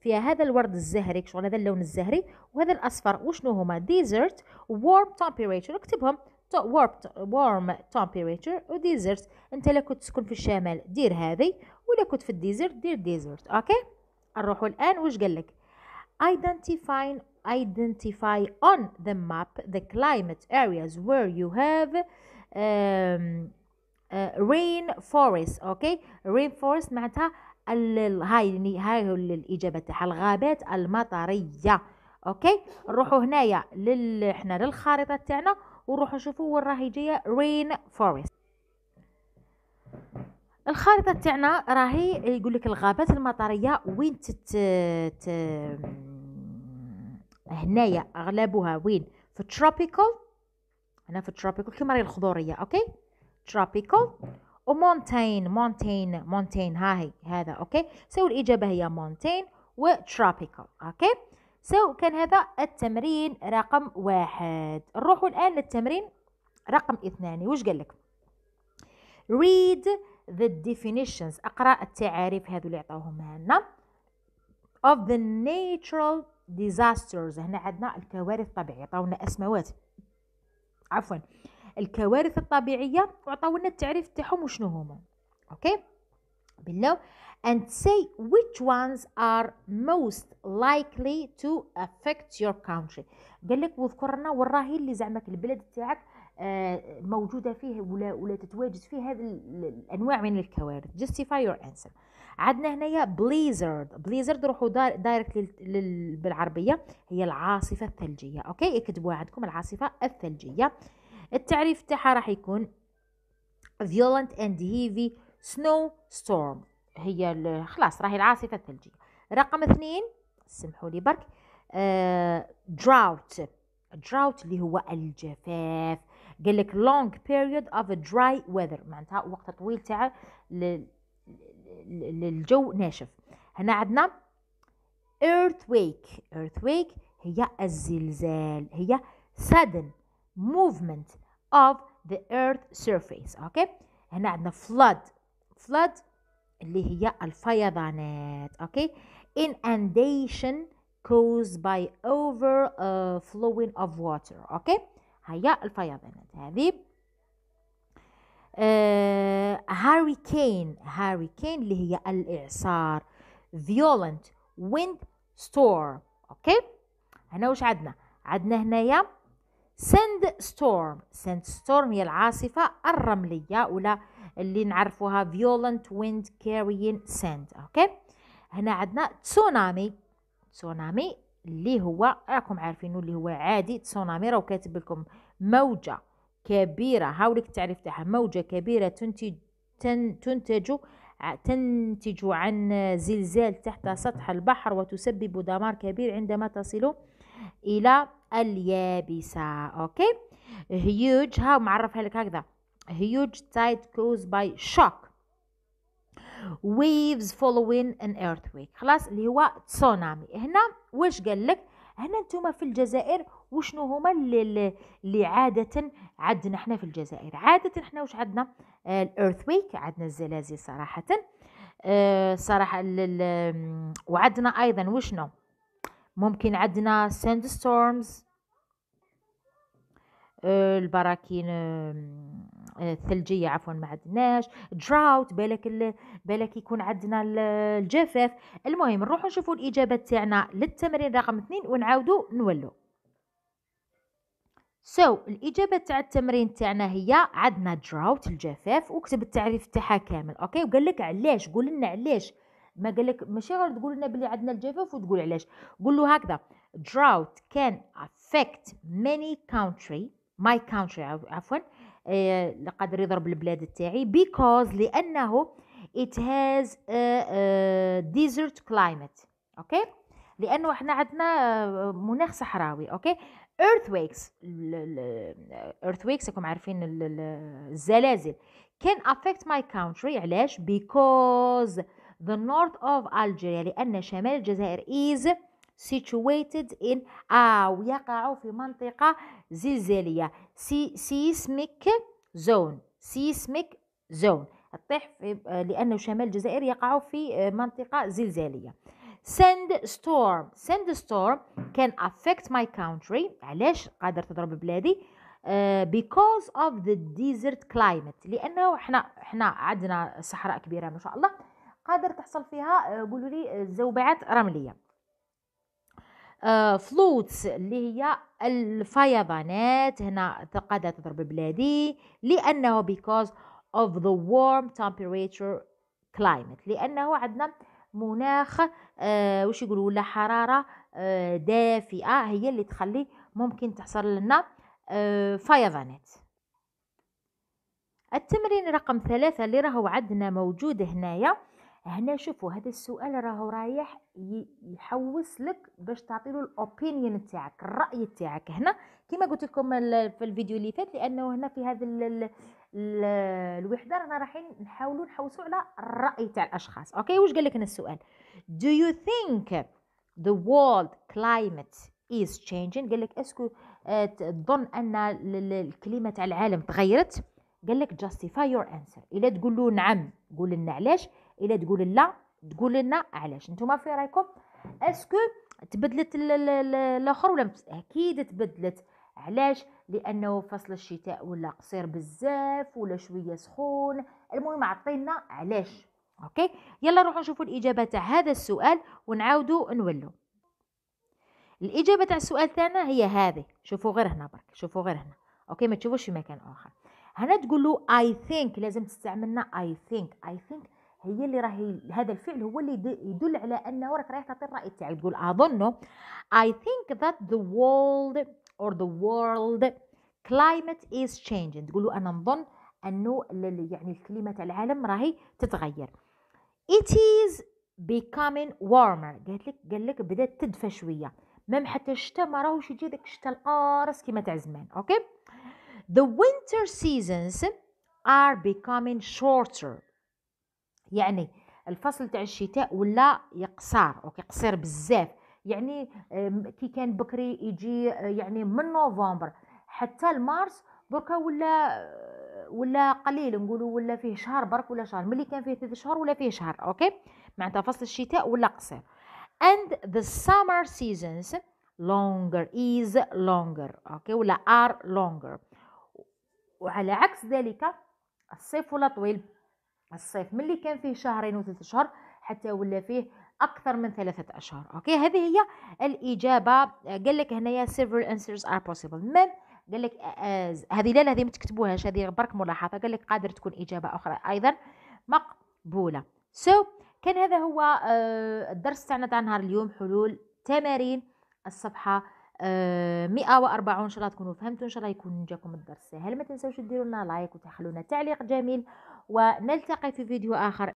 فيها هذا الورد الزهري شغل هذا اللون الزهري وهذا الاصفر وشنو هما ديزرت وورم تمبريتشر اكتبهم وورم وورم تمبريتشر وديزرت انت لا كنت تسكن في الشمال دير هذه ولا كنت في الديزرت دير ديزرت اوكي نروحوا الان واش قال لك identifying identify on the map the climate areas where you have um, uh, rainforest okay rainforest معناتها هاي هاي الاجابه تاعها الغابات المطريه اوكي نروحوا هنايا لل احنا للخريطه تاعنا ونروحوا نشوفوا وين راهي جايه رين فورست الخريطه تاعنا راهي يقول لك الغابات المطريه وين تت ت... هنايا اغلبها وين في تروبيكال هنا في تروبيكال كيما راهي الخضوريه اوكي تروبيكال ومونتين مونتين مونتين هي هذا اوكي سو الاجابه هي مونتين وتروبيكال اوكي سو كان هذا التمرين رقم واحد نروحوا الان للتمرين رقم اثنان واش قال لك read the definitions اقرا التعاريف هذو اللي عطاوهم لنا of the natural disasters هنا عندنا الكوارث الطبيعيه عطاونا اسماوات عفوا الكوارث الطبيعيه وعطاو لنا التعريف تاعهم وشنو هما اوكي بالله and say which ones are most likely to affect your country قال لك واذكر لنا وراهي اللي زعمك البلد تاعك آه، موجوده فيه ولا ولا تتواجد فيه هذه الانواع من الكوارث justify your answer عندنا هنايا بليزرد بليزرد روحوا دايركت بالعربيه هي العاصفه الثلجيه اوكي اكتبوها عندكم العاصفه الثلجيه التعريف تاعها راح يكون violent and heavy snow storm هي خلاص راهي العاصفة الثلجية رقم اثنين سمحوا لي برك آه، drought drought اللي هو الجفاف قال لك long period of a dry weather معناتها وقت طويل تاع الجو ناشف هنا عندنا earthquake earthquake هي الزلزال هي sudden movement of the earth surface okay هنا عندنا flood flood اللي هي الفيضانات okay inundation caused by overflowing of water okay هيا الفيضانات هذه uh, hurricane hurricane اللي هي الإعصار violent wind storm okay هنا وش عدنا عدنا هنا يا سند ستورم سند ستورم هي العاصفة الرملية ولا اللي نعرفوها violent wind carrying sand اوكي هنا عندنا تسونامي تسونامي اللي هو راكم عارفينه اللي هو عادي تسونامي راه كاتب لكم موجة كبيرة هاولك التعريف تاعها موجة كبيرة تنتج تنتج تنتج عن زلزال تحت سطح البحر وتسبب دمار كبير عندما تصل إلى اليابسة أوكي هيوج ها معرفها لك هكذا هيوج تايد كوز باي شوك ويفز فولوين ان earthquake خلاص اللي هو تسونامي هنا واش قال لك هنا نتوما في الجزائر وشنو هما اللي, اللي عادة عندنا احنا في الجزائر عادة احنا واش عندنا الايرثويك آه، عندنا الزلازل صراحة اه صراحة وعندنا ايضا وشنو ممكن عندنا ساند آه، ستورمز البراكين آه، آه، الثلجيه عفوا ما عندناش دراوت بالك بالك يكون عندنا الجفاف المهم نروحوا نشوفوا الاجابه تاعنا للتمرين رقم 2 ونعاودوا نولوا سو so, الاجابه تاع التمرين تاعنا هي عندنا دراوت الجفاف وكتب التعريف تاعها كامل اوكي وقال لك علاش قول لنا علاش ما قال لك ماشي غير تقول لنا بلي عندنا الجفاف وتقول علاش قول له هكذا drought can affect many country my country عفوا آه، لقدر قادر يضرب البلاد تاعي because لانه it has a, a desert climate اوكي لانه احنا عندنا آه، مناخ صحراوي اوكي earthquakes earthquakes راكم عارفين الزلازل can affect my country علاش because the north of Algeria لأن شمال الجزائر is situated in أو آه، يقع في منطقة زلزالية seismic zone seismic zone الطيح لأنه شمال الجزائر يقع في آه، منطقة زلزالية sand storm sand storm can affect my country علاش قادر تضرب بلادي Uh, because of the desert climate لانه احنا احنا عندنا صحراء كبيره ما شاء الله قادر تحصل فيها آه، قولوا لي آه، زوبعات رمليه آه، فلوتس اللي هي الفيضانات هنا قادرة تضرب بلادي لأنه بيكوز اوف ذا warm temperature كلايمت لأنه عندنا مناخ واش وش يقولوا ولا حرارة دافئة هي اللي تخلي ممكن تحصل لنا فيضانات التمرين رقم ثلاثة اللي راهو عندنا موجود هنايا هنا شوفوا هذا السؤال راهو رايح يحوس لك باش تعطي له الاوبينيون تاعك الراي تاعك هنا كما قلت لكم في الفيديو اللي فات لانه هنا في هذا الوحده رانا رايحين نحاولوا نحوسوا على الراي تاع الاشخاص اوكي واش قال لك هنا السؤال do you think the world climate is changing قال لك اسكو آه، تظن ان الكلمه تاع العالم تغيرت قال لك justify your answer الا تقول له نعم قول لنا علاش الا تقول لا تقول لنا علاش نتوما في رايكم اسكو تبدلت الاخر ولا اكيد تبدلت علاش لانه فصل الشتاء ولا قصير بزاف ولا شويه سخون المهم عطينا علاش اوكي يلا نروحوا نشوفوا الاجابه تاع هذا السؤال ونعاودوا نولوا الاجابه تاع السؤال تاعنا هي هذه شوفوا غير هنا برك شوفوا غير هنا اوكي ما تشوفوش في مكان اخر هنا تقولوا اي ثينك لازم تستعملنا اي ثينك اي ثينك هي اللي راهي هذا الفعل هو اللي يدل على انه راك رايح تعطي الراي تاعك تقول اظن I think that the world or the world climate is changing تقولوا انا نظن انه يعني الكلمه تاع العالم راهي تتغير it is becoming warmer قالت لك قال لك بدات تدفى شويه مام حتى الشتاء ما راهوش يجي داك الشتاء القارص كيما تاع زمان اوكي the winter seasons are becoming shorter يعني الفصل تاع الشتاء ولا يقصر وكيقصر بزاف يعني كي كان بكري يجي آه، يعني من نوفمبر حتى لمارس دركا ولا آه، ولا قليل نقولوا ولا فيه شهر برك ولا شهر ملي كان فيه ثلاث شهور ولا فيه شهر اوكي معناتها فصل الشتاء ولا قصير and the summer seasons longer is longer اوكي ولا are longer وعلى عكس ذلك الصيف ولا طويل الصيف ملي كان فيه شهرين وثلاث اشهر حتى ولا فيه اكثر من ثلاثه اشهر اوكي هذه هي الاجابه قال لك هنايا several answers are possible من قال لك آه، آه، هذه لا لا هذه ما تكتبوهاش هذه برك ملاحظه قال لك قادر تكون اجابه اخرى ايضا مقبوله سو so, كان هذا هو آه، الدرس تاعنا تاع نهار اليوم حلول تمارين الصفحه 140 ان شاء الله تكونوا فهمتوا ان شاء الله يكون جاكم الدرس سهل ما تنساوش ديروا لنا لايك وتخلونا تعليق جميل ونلتقي في فيديو آخر